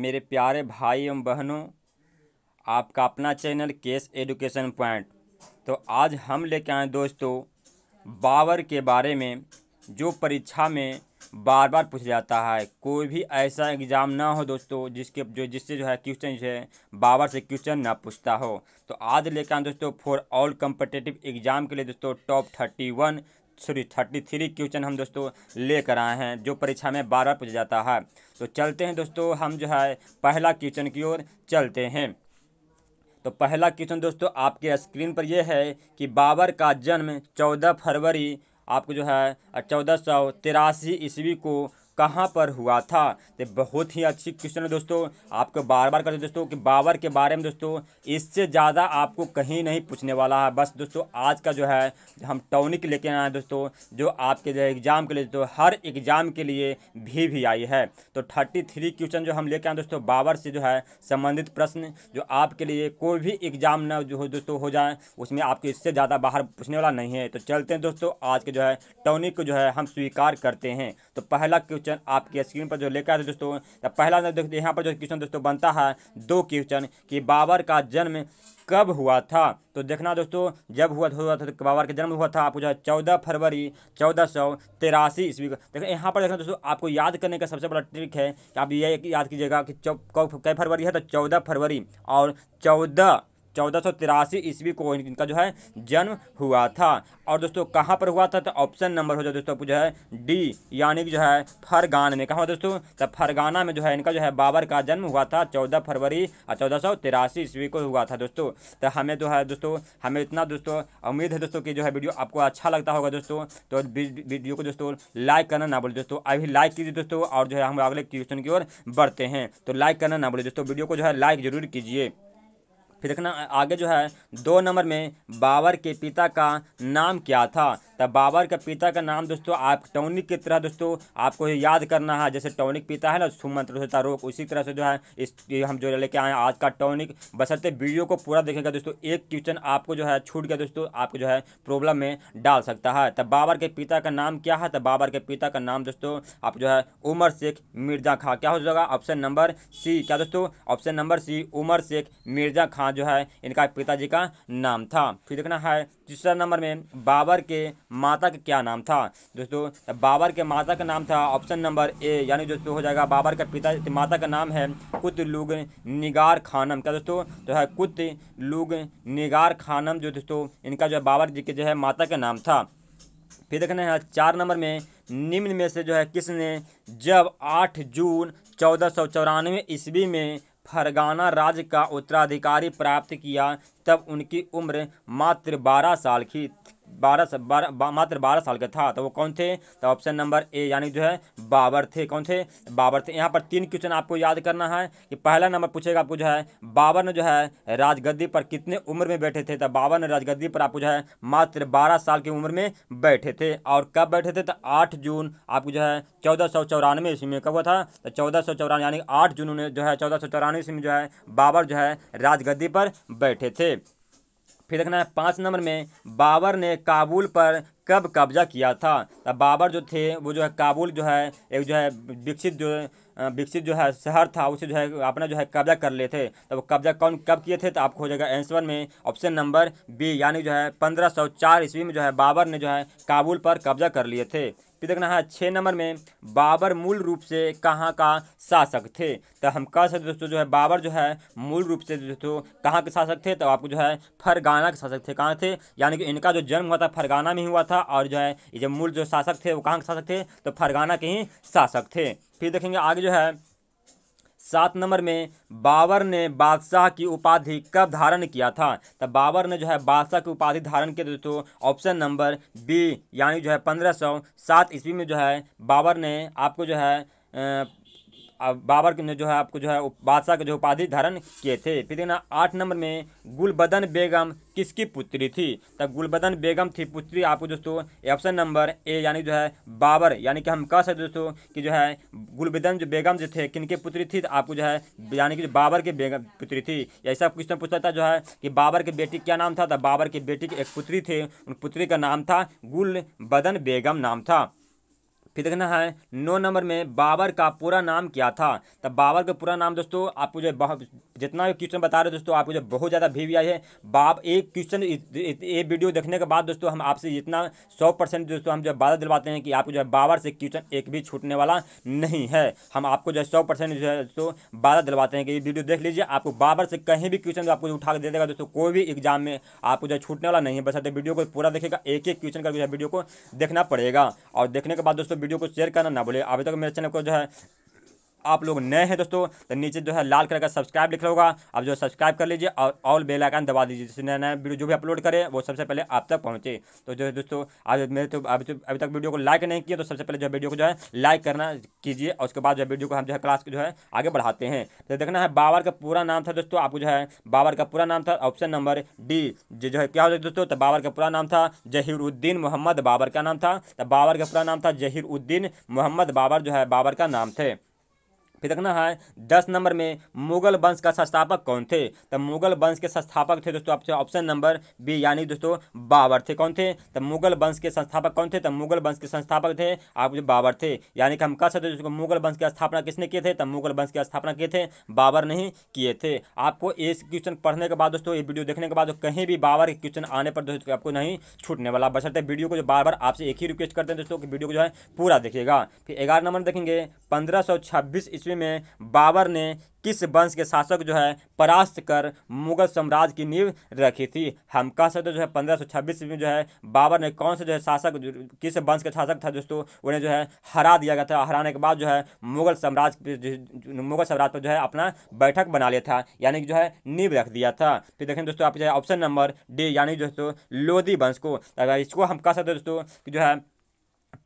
मेरे प्यारे भाई एवं बहनों आपका अपना चैनल केस एजुकेशन पॉइंट तो आज हम लेके आए दोस्तों बाबर के बारे में जो परीक्षा में बार बार पूछा जाता है कोई भी ऐसा एग्ज़ाम ना हो दोस्तों जिसके जो जिससे जो है क्वेश्चन जो है बाबर से क्वेश्चन ना पूछता हो तो आज लेकर आए दोस्तों फॉर ऑल कम्पटेटिव एग्ज़ाम के लिए दोस्तों top thirty one sorry thirty three question हम दोस्तों लेकर आए हैं जो परीक्षा में बारह पूछा जाता है तो चलते हैं दोस्तों हम जो है पहला क्वेश्चन की ओर चलते हैं तो पहला क्वेश्चन दोस्तों आपके स्क्रीन पर यह है कि बाबर का जन्म चौदह फरवरी आपको जो है चौदह सौ तिरासी ईस्वी को कहाँ पर हुआ था तो बहुत ही अच्छी क्वेश्चन है दोस्तों आपको बार बार करते दोस्तों कि बाबर के बारे में दोस्तों इससे ज़्यादा आपको कहीं नहीं पूछने वाला है बस दोस्तों आज का जो है हम टॉनिक लेके आए हैं दोस्तों जो आपके जो एग्ज़ाम के लिए दोस्तों हर एग्ज़ाम के लिए भी भी आई है तो थर्टी थ्री क्वेश्चन जो हम लेके आए दोस्तों बाबर से जो है संबंधित प्रश्न जो आपके लिए कोई भी एग्ज़ाम ना जो हो दोस्तों हो जाए उसमें आपको इससे ज़्यादा बाहर पूछने वाला नहीं है तो चलते हैं दोस्तों आज के जो है टॉनिक को जो है हम स्वीकार करते हैं तो पहला क्वेश्चन क्वेश्चन आपके स्क्रीन पर जो लेकर आते दोस्तों तो पहला दोस्तों यहाँ पर जो क्वेश्चन दोस्तों बनता है दो क्वेश्चन कि बाबर का जन्म कब हुआ था तो देखना दोस्तों जब हुआ हुआ था तो बाबर का जन्म हुआ था आपको जो है चौदह फरवरी चौदह सौ तिरासी ईस्वी को देखो यहाँ पर देखना दोस्तों आपको याद करने का सबसे बड़ा ट्रिक है कि आप ये याद कीजिएगा कि कई फरवरी है तो चौदह फरवरी और चौदह चौदह सौ तिरासी ईस्वी को इनका जो है जन्म हुआ था और दोस्तों कहाँ पर हुआ था तो ऑप्शन नंबर हो जाए दोस्तों जो है डी यानी कि जो है फरगान में कहाँ दोस्तों तो फरगाना में जो है इनका जो है बाबर का जन्म हुआ था चौदह फरवरी और चौदह ईस्वी को हुआ था दोस्तों तो हमें जो है दोस्तों हमें इतना दोस्तों उम्मीद है दोस्तों कि जो है वीडियो आपको अच्छा लगता होगा दोस्तों तो वीडियो को दोस्तों लाइक करना ना बोले दोस्तों अभी लाइक कीजिए दोस्तों और जो है हम अगले क्वेश्चन की ओर बढ़ते हैं तो लाइक करना ना बोले दोस्तों वीडियो को जो है लाइक जरूर कीजिए फिर देखना आगे जो है दो नंबर में बाबर के पिता का नाम क्या था तब बाबर के पिता का नाम दोस्तों आप टॉनिक की तरह दोस्तों आपको याद करना है जैसे टॉनिक पिता है ना सुमंत्र होता रोग उसी तरह से जो है इस हम जो लेके आए आज का टॉनिक बसरते वीडियो को पूरा देखेगा दोस्तों एक क्वेश्चन आपको जो है छूट गया दोस्तों आपको जो है प्रॉब्लम में डाल सकता है तब बाबर के पिता का नाम क्या है तब बाबर के पिता का नाम दोस्तों आप जो है उमर शेख मिर्जा खां क्या हो जाएगा ऑप्शन नंबर सी क्या दोस्तों option number C Umar Sheikh Mirza Khan जो है इनका पिताजी का नाम था फिर देखना है तीसरा नंबर में बाबर के माता का क्या नाम था दोस्तों बाबर के माता का नाम था ऑप्शन नंबर ए यानी दोस्तों हो जाएगा बाबर का पिता माता का नाम है कुतलुग निगार खानम क्या दोस्तों जो तो है कुतलुग निगार खानम जो दोस्तों इनका जो है बाबर जी के जो है माता का नाम था फिर देखना है चार नंबर में निम्न में से जो है किसने जब आठ जून चौदह सौ चौरानवे ईस्वी में फरगाना राज्य का उत्तराधिकारी प्राप्त किया तब उनकी उम्र मात्र बारह साल थी बारह बारह मात्र बारह साल का था तो वो कौन थे तो ऑप्शन नंबर ए यानी जो है बाबर थे कौन थे बाबर थे यहाँ पर तीन क्वेश्चन आपको याद करना है कि पहला नंबर पूछेगा आपको जो है बाबर ने जो है राजगद्दी पर कितने उम्र में बैठे थे तो बाबर ने राजगद्दी पर आपको जो है मात्र बारह साल की उम्र में बैठे थे और कब बैठे थे तो आठ जून आपको जो है चौदह सौ चौरानवे ईस्वी में कब हुआ था तो चौदह सौ चौरानवे यानी आठ जून उन्हें जो है चौदह सौ चौरानवे ईस्वी में जो है बाबर जो है राजगद्दी पर बैठे थे फिर देखना है पाँच नंबर में बाबर ने काबुल पर कब कब्जा किया था तो बाबर जो थे वो जो है काबुल जो है एक जो है विकसित जो विकसित जो है शहर था उसे जो है अपना जो है कब्जा कर लिए थे तो वो कब्जा कौन कब किए थे तो आपको हो जाएगा आंसर में ऑप्शन नंबर बी यानी जो है पंद्रह सौ चार ईस्वी में जो है बाबर ने जो है काबुल पर कब्जा कर लिए थे फिर देखना है हाँ, छः नंबर में बाबर मूल रूप से कहाँ का शासक थे तो हम कह सकते दोस्तों जो है बाबर जो है मूल रूप से दोस्तों कहाँ के शासक थे तो आपको जो है फरगाना के शासक थे कहाँ थे यानी कि इनका जो जन्म हुआ था फरगाना में हुआ था और जो है ये जो मूल जो शासक थे वो कहाँ के शासक थे तो फरगाना के ही शासक थे फिर देखेंगे आगे जो है सात नंबर में बाबर ने बादशाह की उपाधि कब धारण किया था तो बाबर ने जो है बादशाह की उपाधि धारण किया दोस्तों ऑप्शन नंबर बी यानी जो है पंद्रह सौ सात ईस्वी में जो है बाबर ने आपको जो है बाबर ने जो है आपको जो है बादशाह के जो उपाधि धारण किए थे फिर देखना आठ नंबर में गुलबदन बेगम किसकी पुत्री थी तो गुलबदन बेगम थी पुत्री आपको दोस्तों ऑप्शन नंबर ए यानी जो है बाबर यानी कि हम कह सकते दोस्तों कि जो है गुलबदन जो बेगम जो थे किनके पुत्री थी तो आपको जो है यानी कि बाबर के बेगम पुत्री थी ऐसा क्वेश्चन पूछता था जो है कि बाबर की बेटी क्या नाम था तो बाबर की बेटी की एक पुत्री थी उन पुत्री का नाम था गुलबदन बेगम नाम था फिर देखना है नौ नंबर में बाबर का पूरा नाम क्या था तब तो बाबर का पूरा नाम दोस्तों आपको जो बहुत जितना भी क्वेश्चन बता रहे हो दोस्तों आपको जो बहुत ज़्यादा भी, भी आई है बाब एक क्वेश्चन ये वीडियो देखने के बाद दोस्तों हम आपसे जितना सौ परसेंट दोस्तों हम जो वादा दिलवाते हैं कि आपको जो है बाबर से क्वेश्चन एक भी छूटने वाला नहीं है हम आपको जो है सौ परसेंट जो है दोस्तों वादा दिलवाते हैं कि ये वीडियो देख लीजिए आपको बाबर से कहीं भी क्वेश्चन आपको उठा के दे देगा दोस्तों कोई भी एग्जाम में आपको जो है छूटने वाला नहीं है बस वीडियो तो को पूरा देखेगा एक एक क्वेश्चन का वीडियो को देखना पड़ेगा और देखने के बाद दोस्तों वीडियो को शेयर करना ना भूले अभी तक मेरे चैनल को जो है आप लोग नए हैं दोस्तों तो नीचे जो है लाल कलर का सब्सक्राइब रहा होगा आप जो सब्सक्राइब कर लीजिए और ऑल बेल आइकन दबा दीजिए जिससे नया नया वीडियो जो भी अपलोड करें वो सबसे पहले आप तक पहुंचे तो जो है दोस्तों आज मेरे तो अभी तो अभी तक वीडियो को लाइक नहीं किया तो सबसे पहले जो वीडियो को जो है लाइक करना कीजिए और उसके बाद जो वीडियो को हम जो है क्लास को जो है आगे बढ़ाते हैं तो देखना है बाबर का पूरा नाम था दोस्तों आपको जो है बाबर का पूरा नाम था ऑप्शन नंबर डी जो है क्या हो दोस्तों तो बाबर का पूरा नाम था जहीरुद्दीन मोहम्मद बाबर का नाम था तो बाबर का पूरा नाम था जहीरुद्दीन मोहम्मद बाबर जो है बाबर का नाम थे देखना है दस नंबर में मुगल वंश का संस्थापक कौन थे तो मुगल वंश के संस्थापक थे दोस्तों आपसे ऑप्शन नंबर बी यानी दोस्तों बाबर थे कौन थे तो मुगल वंश के संस्थापक कौन थे तो मुगल वंश के संस्थापक थे आप जो बाबर थे यानी कि हम कह सकते दोस्तों मुगल वंश की स्थापना किसने किए थे तो मुगल वंश की स्थापना किए थे बाबर नहीं किए थे आपको इस क्वेश्चन पढ़ने के बाद दोस्तों ये वीडियो देखने के बाद तो कहीं भी बाबर के क्वेश्चन आने पर दोस्तों आपको नहीं छूटने वाला बसरते वीडियो को जो बार बार आपसे एक ही रिक्वेस्ट करते हैं दोस्तों की वीडियो को जो है पूरा देखिएगा फिर ग्यारह नंबर देखेंगे पंद्रह सौ छब्बीस ईस्वी ईस्वी में बाबर ने किस वंश के शासक जो है परास्त कर मुगल साम्राज्य की नींव रखी थी हम कह सकते तो जो है पंद्रह सौ छब्बीस में जो है बाबर ने कौन से जो है शासक किस वंश के शासक था दोस्तों उन्हें जो है हरा दिया गया था हराने के बाद जो है मुगल साम्राज्य मुगल साम्राज्य पर जो है अपना बैठक बना लिया था यानी कि जो है नींव रख दिया था फिर तो देखें दोस्तों आप जो है ऑप्शन नंबर डी यानी दोस्तों लोधी वंश को इसको हम कह सकते तो दोस्तों कि जो है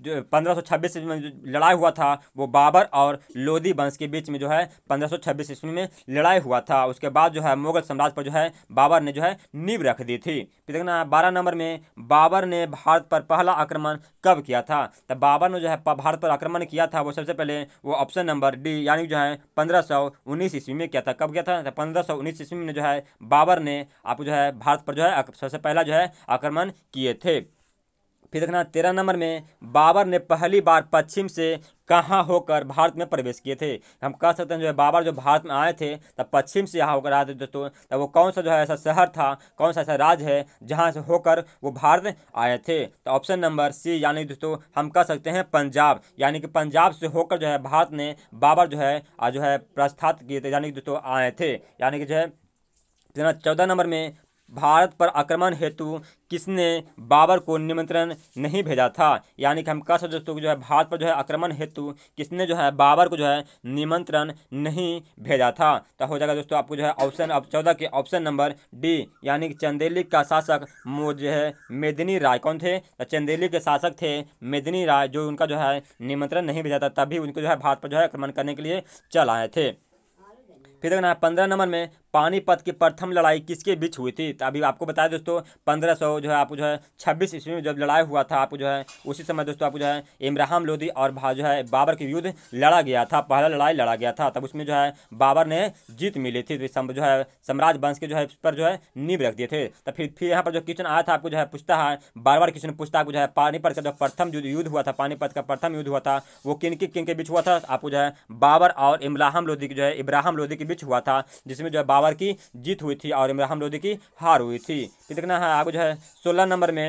जो पंद्रह सौ में लड़ाई हुआ था वो बाबर और लोधी वंश के बीच में जो है पंद्रह सौ छब्बीस ईस्वी में लड़ाई हुआ था उसके बाद जो है मुगल साम्राज्य पर जो है बाबर ने जो है नींव रख दी थी फिर देखना बारह नंबर में बाबर ने भारत पर पहला आक्रमण कब किया था तो बाबर ने जो है भारत पर आक्रमण किया था वो सबसे पहले वो ऑप्शन नंबर डी यानी जो है पंद्रह सौ उन्नीस ईस्वी में किया था कब किया था पंद्रह सौ उन्नीस ईस्वी में जो है बाबर ने आप जो है भारत पर जो है सबसे पहला जो है आक्रमण किए थे फिर देखना तेरह नंबर में बाबर ने पहली बार पश्चिम से कहाँ होकर भारत में प्रवेश किए थे हम कह सकते हैं जो है बाबर जो भारत में आए थे तब पश्चिम से यहाँ होकर आए थे दोस्तों तब वो कौन सा जो है ऐसा शहर था कौन सा ऐसा राज्य है जहाँ से होकर वो भारत आए थे तो ऑप्शन नंबर सी यानी दोस्तों हम कह सकते हैं पंजाब यानी कि पंजाब से होकर जो है भारत ने बाबर जो है जो है प्रस्थापित किए थे यानी कि दोस्तों आए थे यानी कि जो है चौदह नंबर में भारत पर आक्रमण हेतु किसने बाबर को निमंत्रण नहीं भेजा था यानी कि हम कह सकते दोस्तों जो है भारत पर जो है आक्रमण हेतु किसने जो है बाबर को जो है निमंत्रण नहीं भेजा था तो हो जाएगा दोस्तों आपको जो है ऑप्शन अब चौदह के ऑप्शन नंबर डी यानी कि चंदेली का शासक जो है मेदिनी राय कौन थे तो चंदेली के शासक थे मेदिनी राय जो उनका जो है निमंत्रण नहीं भेजा था तभी उनको जो है भारत पर जो है आक्रमण करने के लिए चल आए थे फिर देखना है पंद्रह नंबर में पानीपत की प्रथम लड़ाई किसके बीच हुई थी तो अभी आपको बताया दोस्तों पंद्रह सौ जो है आपको जो है छब्बीस ईस्वी में जब लड़ाई हुआ था आपको जो है उसी समय दोस्तों आपको जो है इमराम लोधी और जो है बाबर के युद्ध लड़ा गया था पहला लड़ाई लड़ा गया था तब उसमें जो है बाबर ने जीत मिली थी जो है सम्राज वंश के जो है पर जो है नींव रख दिए थे तो फिर फिर यहाँ पर जो क्वेश्चन आया था आपको जो है पूछता है बार बार क्वेश्चन पूछता है जो है पानीपत का जो प्रथम युद्ध हुआ था पानीपत का प्रथम युद्ध हुआ था वो किन किन के बीच हुआ था आपको जो है बाबर और इमराम लोधी जो है इब्राहम लोधी के बीच हुआ था जिसमें जो है बाबर की जीत हुई थी और इमरान लोदी की हार हुई थी देखना है आपको जो है सोलह नंबर में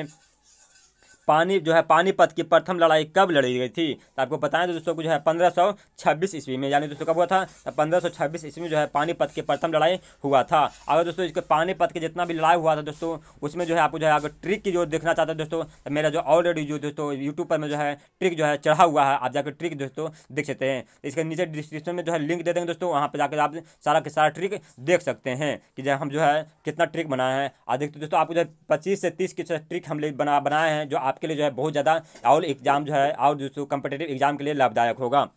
पानी जो है पानीपत की प्रथम लड़ाई कब लड़ी गई थी तो आपको बताएं तो दोस्तों को जो है पंद्रह सौ छब्बीस ईस्वी में यानी दोस्तों कब हुआ था तो पंद्रह सौ छब्बीस ईस्वी में जो है पानीपत की प्रथम लड़ाई हुआ था अगर दोस्तों इसके पानीपत के जितना भी लड़ाई हुआ था दोस्तों उसमें जो है आपको जो है अगर ट्रिक की जो देखना चाहते हैं दोस्तों तो मेरा जो ऑलरेडी जो दोस्तों यूट्यूब पर में जो है ट्रिक जो है चढ़ा हुआ है आप जाकर ट्रिक दोस्तों देख सकते हैं इसके नीचे डिस्क्रिप्शन में जो है लिंक दे देंगे दोस्तों वहाँ पर जाकर आप सारा के सारा ट्रिक देख सकते हैं कि जो हम जो है कितना ट्रिक बनाए हैं और देखते दोस्तों आपको जो है पच्चीस से तीस के ट्रिक हम बना बनाए हैं जो आप आपके लिए जो है बहुत ज़्यादा और एग्जाम जो है और जो कंपिटेटिव एग्जाम के लिए लाभदायक होगा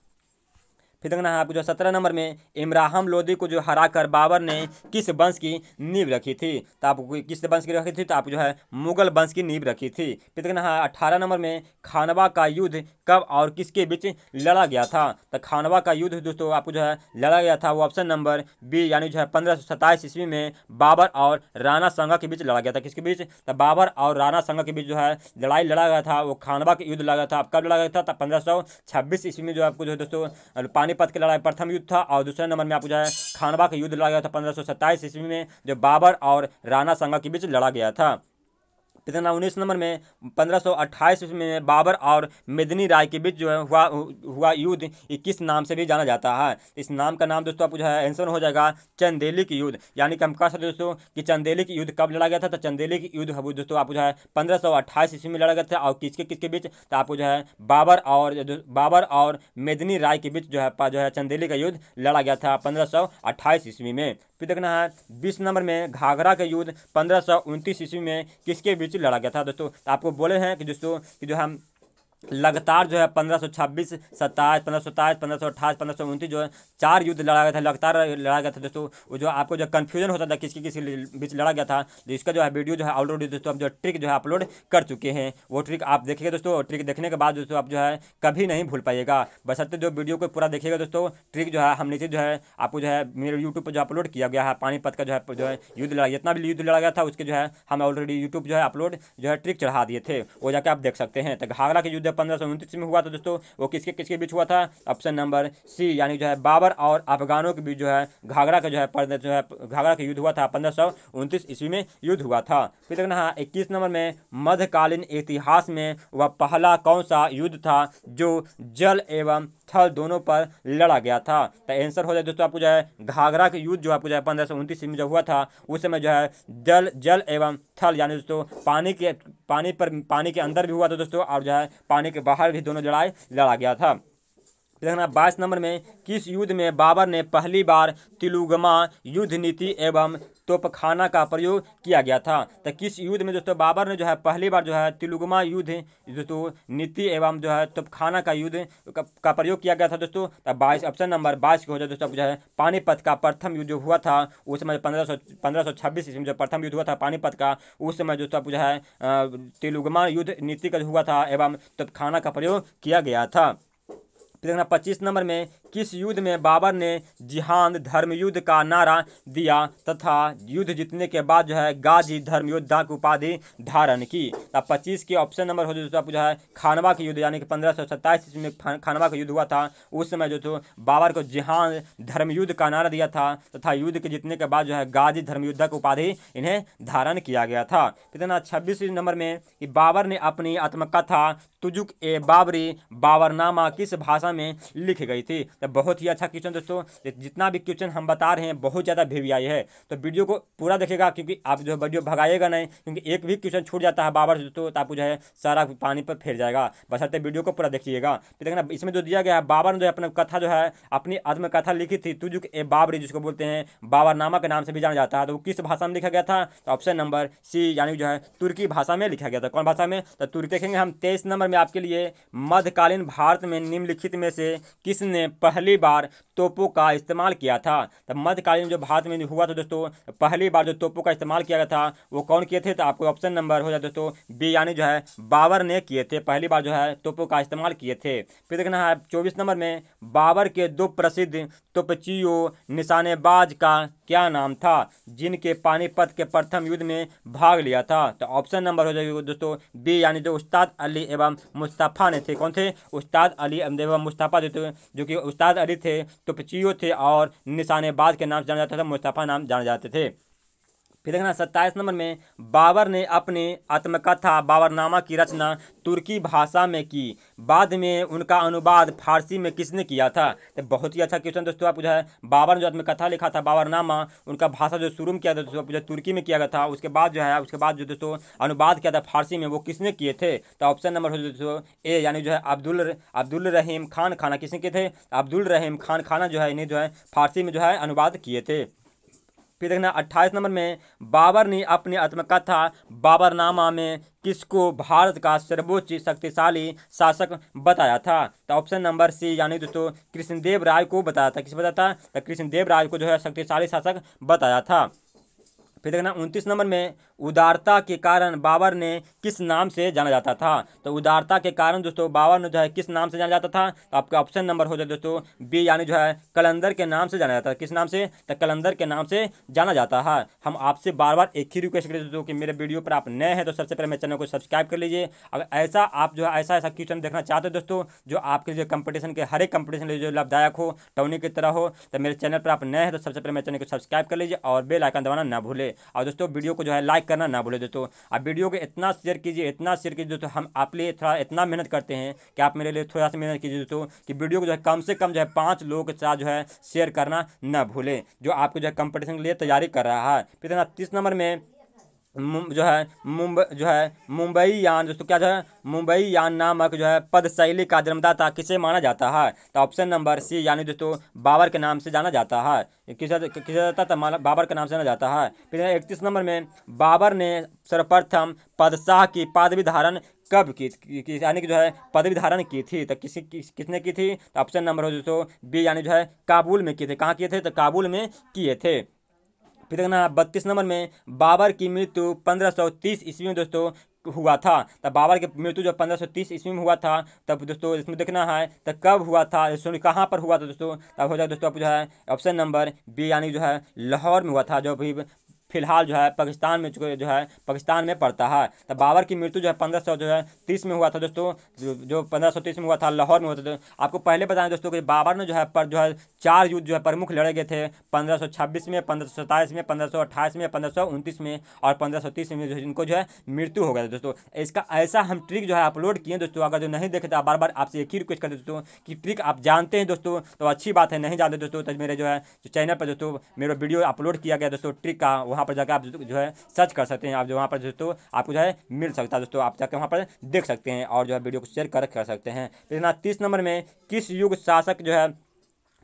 फिर देखना है आपको जो सत्रह नंबर में इमराहम लोदी को जो हराकर बाबर ने किस वंश की नींव रखी थी तो आपको किस वंश की रखी थी तो आप जो है मुगल वंश की नींव रखी थी फिर देखना है अठारह नंबर में खानवा का युद्ध कब और किसके बीच लड़ा गया था तो खानवा का युद्ध दोस्तों आपको जो है लड़ा गया था वो ऑप्शन नंबर बी यानी जो है पंद्रह सौ सत्ताईस ईस्वी में बाबर और राणा संगा के बीच लड़ा गया था किसके बीच तो बाबर और राणा संगा के बीच जो है लड़ाई लड़ा गया था वो खानवा का युद्ध लगा था कब लड़ा गया था तो पंद्रह सौ छब्बीस ईस्वी में जो आपको जो है दोस्तों पानी पानीपत की लड़ाई प्रथम युद्ध था और दूसरे नंबर में आप पूछा है खानवा का युद्ध लड़ा गया था पंद्रह ईस्वी में जो बाबर और राणा संगा के बीच लड़ा गया था प्रश्न उन्नीस नंबर में पंद्रह सौ अट्ठाईस में बाबर और मेदनी राय के बीच जो है हुआ हुआ युद्ध किस नाम से भी जाना जाता है इस नाम का नाम दोस्तों आपको जो है आंसर हो जाएगा चंदेली के युद्ध यानी कि हम कह सकते दोस्तों कि चंदेली की युद्ध कब लड़ा गया था तो चंदेली की युद्ध दोस्तों आपको जो है पंद्रह सौ अट्ठाईस ईस्वी में लड़ा गया था और किसके किसके बीच तो आपको जो है बाबर और बाबर और मेदनी राय के बीच जो है जो है चंदेली का युद्ध लड़ा गया था पंद्रह सौ अट्ठाईस ईस्वी में फिर देखना है बीस नंबर में घाघरा का युद्ध पंद्रह सौ उनतीस ईस्वी में किसके बीच लड़ा गया था दोस्तों आपको बोले हैं कि दोस्तों कि जो हम लगातार जो है पंद्रह सौ छब्बीस सत्ताईस पंद्रह सौ सत्ताईस पंद्रह सौ अट्ठाईस पंद्रह सौ उनतीस जो है चार युद्ध लड़ा गया था लगातार लड़ा गया था दोस्तों वो जो आपको जो कन्फ्यूजन होता था किसकी किसी बीच लड़ा गया था तो इसका जो है वीडियो जो है ऑलरेडी दोस्तों आप जो ट्रिक जो है अपलोड कर चुके हैं वो ट्रिक आप देखिएगा दोस्तों ट्रिक देखने के बाद दोस्तों आप जो है कभी नहीं भूल पाइएगा बसते जो वीडियो को पूरा देखिएगा दोस्तों ट्रिक जो है हम नीचे जो है आपको जो है मेरे यूट्यूब पर जो अपलोड किया गया है पानीपत का जो है जो है युद्ध लड़ा जितना भी युद्ध लड़ा गया था उसके जो है हम ऑलरेडी यूट्यूब जो है अपलोड जो है ट्रिक चढ़ा दिए थे वो जाकर आप देख सकते हैं तो घाघरा के युद्ध जब पंद्रह में हुआ था दोस्तों वो किसके किसके बीच हुआ था ऑप्शन नंबर सी यानी जो है बाबर और अफगानों के बीच जो है घाघरा का जो है जो है घाघरा का युद्ध हुआ था पंद्रह ईस्वी में युद्ध हुआ था फिर देखना है हाँ, इक्कीस नंबर में मध्यकालीन इतिहास में वह पहला कौन सा युद्ध था जो जल एवं थल दोनों पर लड़ा गया था तो आंसर हो जाए दोस्तों आपको जो है घाघरा का युद्ध जो आपको जो है पंद्रह सौ उनतीस में जो हुआ था उस समय जो है जल जल एवं थल यानी दोस्तों पानी के पानी पर पानी के अंदर भी हुआ था दोस्तों और जो है पानी थाने के बाहर भी दोनों लड़ाई लड़ा गया था प्रश्न बाईस नंबर में किस युद्ध में बाबर ने पहली बार तिलुगमा युद्ध नीति एवं तोपखाना का प्रयोग किया गया था तो किस युद्ध में दोस्तों बाबर ने जो है पहली बार जो है तिलुगमा युद्ध दोस्तों नीति एवं जो है तोपखाना का युद्ध का, प्रयोग किया गया था दोस्तों तो बाईस ऑप्शन नंबर बाईस हो जाए दोस्तों जो है पानीपत का प्रथम युद्ध जो हुआ था उस समय पंद्रह सौ पंद्रह सौ छब्बीस ईस्वी में जो प्रथम युद्ध हुआ था पानीपत का उस समय जो सब जो है तिलुगमा युद्ध नीति का हुआ था एवं तोपखाना का प्रयोग किया गया था प्रश्न पच्चीस नंबर में किस युद्ध में बाबर ने जिहान धर्मयुद्ध का नारा दिया तथा युद्ध जीतने के बाद जो है गाजी धर्मयोद्धा की उपाधि धारण की अब पच्चीस के ऑप्शन नंबर हो जो पूछा है खानवा के युद्ध यानी कि पंद्रह सौ सत्ताईस ईस्वी में खानवा का युद्ध हुआ था उस समय जो तो बाबर को जिहान धर्मयुद्ध का नारा दिया था तथा युद्ध के जीतने के बाद जो है गाजी धर्मयुद्धा की उपाधि इन्हें धारण किया गया था कितना छब्बीस नंबर में कि बाबर ने अपनी आत्मकथा तुजुक ए बाबरी बाबरनामा किस भाषा भाषा में लिखी गई थी तो बहुत ही अच्छा क्वेश्चन दोस्तों जितना भी क्वेश्चन हम बता रहे हैं बहुत ज़्यादा भी आई है तो वीडियो को पूरा देखेगा क्योंकि आप जो है वीडियो भगाएगा नहीं क्योंकि एक भी क्वेश्चन छूट जाता है बाबर दोस्तों तो आपको जो है सारा पानी पर फेर जाएगा बस बसरते वीडियो को पूरा देखिएगा फिर तो देखना इसमें जो दिया गया है बाबर ने जो है अपना कथा जो है अपनी आत्मकथा लिखी थी तुझ ए बाबरी जिसको बोलते हैं बाबर नामक नाम से भी जाना जाता है तो किस भाषा में लिखा गया था तो ऑप्शन नंबर सी यानी जो है तुर्की भाषा में लिखा गया था कौन भाषा में तो तुर्की देखेंगे हम तेईस नंबर में आपके लिए मध्यकालीन भारत में निम्नलिखित में से किसने पहली बार तोपों का इस्तेमाल किया था तब तो मध्यकालीन जो भारत में हुआ था दोस्तों पहली बार जो तोपों का इस्तेमाल किया गया था वो कौन किए थे तो आपको ऑप्शन नंबर हो जाए दोस्तों बी यानी जो है बाबर ने किए थे पहली बार जो है तोपों का इस्तेमाल किए थे फिर देखना है चौबीस नंबर में बाबर के दो प्रसिद्ध तोपचियो निशानेबाज का क्या नाम था जिनके पानीपत के प्रथम युद्ध में भाग लिया था तो ऑप्शन नंबर हो जाएगा दोस्तों बी यानी जो उस्ताद अली एवं मुस्तफ़ा ने थे कौन थे उस्ताद अली एवं मुस्तफ़ा देते जो कि उस्ताद अली थे तो थे और निशानेबाज के नाम से जाना जाता था मुस्तफ़ा नाम जाने जाते थे फिर देखना सत्ताईस नंबर में बाबर ने अपने आत्मकथा बाबरनामा की रचना तुर्की भाषा में की बाद में उनका अनुवाद फारसी में किसने किया था तो बहुत ही अच्छा क्वेश्चन दोस्तों आप जो है बाबर ने जो आत्मकथा लिखा था बाबरनामा उनका भाषा जो शुरू में किया था दोस्तों तुर्की में किया गया था उसके बाद जो है उसके बाद जो दोस्तों अनुवाद किया था फारसी में वो किसने किए थे तो ऑप्शन नंबर हो दोस्तों ए यानी जो है अब्दुल अब्दुल रहीम खान खाना किसने किए थे अब्दुल रहीम खान खाना जो है इन्हें जो है फारसी में जो है अनुवाद किए थे फिर देखना अट्ठाईस नंबर में बाबर ने अपनी आत्मकथा बाबरनामा में किसको भारत का सर्वोच्च शक्तिशाली शासक बताया था तो ऑप्शन नंबर सी यानी दोस्तों कृष्णदेव राय को बताया था किस बताया था तो कृष्णदेव राय को जो है शक्तिशाली शासक बताया था फिर देखना उनतीस नंबर में उदारता के कारण बाबर ने किस नाम से जाना जाता था तो उदारता के कारण दोस्तों बाबर ने जो है किस नाम से जाना जाता था तो आपका ऑप्शन नंबर हो जाए दोस्तों बी यानी जो है कलंदर के नाम से जाना जाता है किस नाम से तो कलंदर के नाम से जाना जाता है हम आपसे बार बार एक ही रिक्वेस्ट करें दोस्तों कि मेरे वीडियो पर आप नए हैं तो सबसे पहले मेरे चैनल को सब्सक्राइब कर लीजिए अगर ऐसा आप जो है ऐसा ऐसा क्वेश्चन देखना चाहते हो दोस्तों जो आपके लिए कंपटीशन के हर एक कंपटीशन के जो लाभदायक हो टोनी की तरह हो तो मेरे चैनल पर आप नए हैं तो सबसे पहले मेरे चैनल को सब्सक्राइब कर लीजिए और बेलाइकन दबाना ना भूले और दोस्तों वीडियो को जो है लाइक करना ना भूलें दोस्तों आप वीडियो को इतना शेयर कीजिए इतना शेयर कीजिए दोस्तों हम आप लिए थोड़ा इतना मेहनत करते हैं कि आप मेरे लिए थोड़ा सा मेहनत कीजिए दोस्तों कि वीडियो को जो है कम से कम जो है पाँच लोगों के साथ जो है शेयर करना ना भूलें जो आपको जो है कंपटीशन के लिए तैयारी कर रहा है फिर तीस नंबर में जो है मुंबई जो है मुंबई यान दोस्तों क्या जो है मुंबई यान नामक जो है पद शैली का जन्मदाता किसे माना जाता है तो ऑप्शन नंबर सी यानी दोस्तों बाबर के नाम से जाना जाता है किसे किसे जाता था बाबर के नाम से जाना जाता है फिर इकतीस नंबर में बाबर ने सर्वप्रथम पदशाह की पदवी धारण कब की, यानी कि जो है पदवी धारण की थी तो किसी किस किसने की थी तो ऑप्शन नंबर हो दोस्तों बी यानी जो है काबुल में किए थे कहाँ किए थे तो काबुल में किए थे फिर देखना बत्तीस नंबर में बाबर की मृत्यु पंद्रह सौ तीस ईस्वी में दोस्तों हुआ था तब बाबर की मृत्यु जो पंद्रह सौ तीस ईस्वी में हुआ था तब दोस्तों इसमें देखना है तब कब हुआ था सॉरी कहाँ पर हुआ था दोस्तों तब हो जाएगा दोस्तों आपको जो है ऑप्शन नंबर बी यानी जो है लाहौर में हुआ था जो अभी फिलहाल जो है पाकिस्तान में जो है पाकिस्तान में पड़ता है तो बाबर की मृत्यु जो है पंद्रह सौ जो है तीस में हुआ था दोस्तों जो पंद्रह सौ तीस में हुआ था लाहौर में हुआ था आपको पहले बताएं दोस्तों कि बाबर ने जो है पर जो है चार युद्ध जो है प्रमुख लड़े गए थे पंद्रह सौ छब्बीस में पंद्रह सौ सत्ताईस में पंद्रह सौ अट्ठाईस में पंद्रह सौ उनतीस में और पंद्रह सौ तीस में जो इनको जो है मृत्यु हो गया था दोस्तों इसका ऐसा हम ट्रिक जो है अपलोड किए दोस्तों अगर जो नहीं देखे तो बार बार आपसे एक ही रिक्वेस्ट करते दोस्तों कि ट्रिक आप जानते हैं दोस्तों तो अच्छी बात है नहीं जानते दोस्तों तो मेरे जो है चैनल पर दोस्तों मेरा वीडियो अपलोड किया गया दोस्तों ट्रिक का वहाँ वहाँ पर जाकर आप जो है सर्च कर सकते हैं आप जो वहाँ पर दोस्तों आपको जो है मिल सकता है दोस्तों आप जाकर वहाँ पर देख सकते हैं और जो है वीडियो को शेयर कर कर सकते हैं लेकिन तीस नंबर में किस युग शासक जो है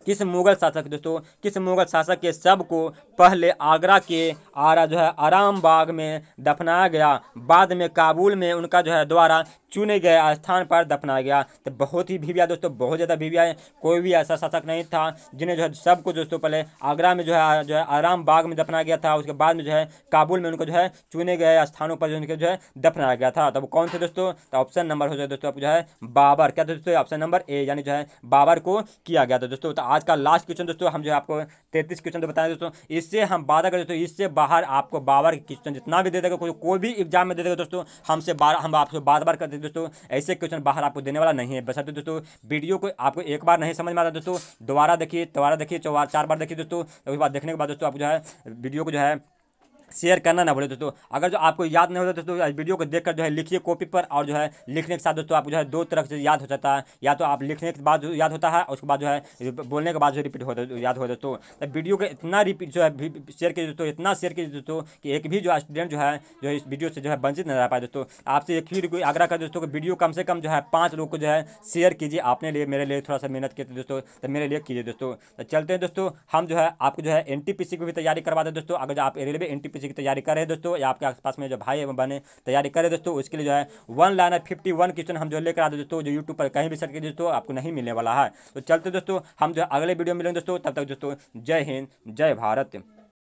किस मुगल शासक दोस्तों किस मुगल शासक के सब को पहले आगरा के आरा जो है आराम बाग में दफनाया गया बाद में काबुल में उनका जो है द्वारा चुने गए स्थान पर दफनाया गया तो बहुत ही भीविया दोस्तों बहुत ज़्यादा भीविया है कोई भी ऐसा शासक नहीं था जिन्हें जो है सबको दोस्तों पहले आगरा में जो है जो है आराम बाग में दफनाया गया था उसके बाद में जो है काबुल में उनको जो है चुने गए स्थानों पर उनके जो है दफनाया गया था तब तो कौन थे दोस्तों तो ऑप्शन नंबर हो जाए दोस्तों जो है बाबर क्या दोस्तों ऑप्शन नंबर ए यानी जो है बाबर को किया गया था दोस्तों तो आज का लास्ट क्वेश्चन दोस्तों हम जो है आपको तैतीस क्वेश्चन तो बताएं दोस्तों इससे हम बात करें दोस्तों इससे बाहर आपको बाबर के क्वेश्चन जितना भी दे देगा कोई भी एग्जाम में दे देगा दोस्तों हमसे बार हम आपसे बार बार कर देते दोस्तों ऐसे क्वेश्चन बाहर आपको देने वाला नहीं है तो दोस्तों वीडियो को आपको एक बार नहीं समझ में आता दोस्तों दोबारा देखिए दोबारा देखिए चार बार देखिए दोस्तों उसके बाद देखने के बाद दोस्तों आप जो है वीडियो को जो है शेयर करना ना भूलें दोस्तों अगर जो आपको याद नहीं होता दोस्तों वीडियो को देखकर जो है लिखिए कॉपी पर और जो है लिखने के साथ दोस्तों आपको जो है दो तरह से याद हो जाता है या तो आप लिखने के बाद याद होता है उसके बाद जो है बोलने के बाद जो रिपीट होता याद हो दोस्तों तो वीडियो का इतना रिपीट जो है शेयर कीजिए दोस्तों इतना शेयर कीजिए दोस्तों कि एक भी जो स्टूडेंट जो है जो इस वीडियो से जो है वंचित नजर रह पाए दोस्तों आपसे एक ही आग्रह कर दोस्तों कि वीडियो कम से कम जो है पाँच लोग को जो है शेयर कीजिए आपने लिए मेरे लिए थोड़ा सा मेहनत किए दोस्तों तो मेरे लिए कीजिए दोस्तों तो चलते हैं दोस्तों हम जो है आपको जो है एन की भी तैयारी करवा दें दोस्तों अगर आप रेलवे एन टी की तैयारी कर रहे हैं दोस्तों या आपके आसपास में जो भाई बने बहने तैयारी रहे दोस्तों उसके लिए जो है one liner fifty one question हम जो लेकर आते दोस्तों जो यूट्यूब पर कहीं भी सर्च कीजिए दोस्तों आपको नहीं मिलने वाला है तो चलते दोस्तों हम जो अगले वीडियो मिलेंगे दोस्तों तब तक दोस्तों जय हिंद जय भारत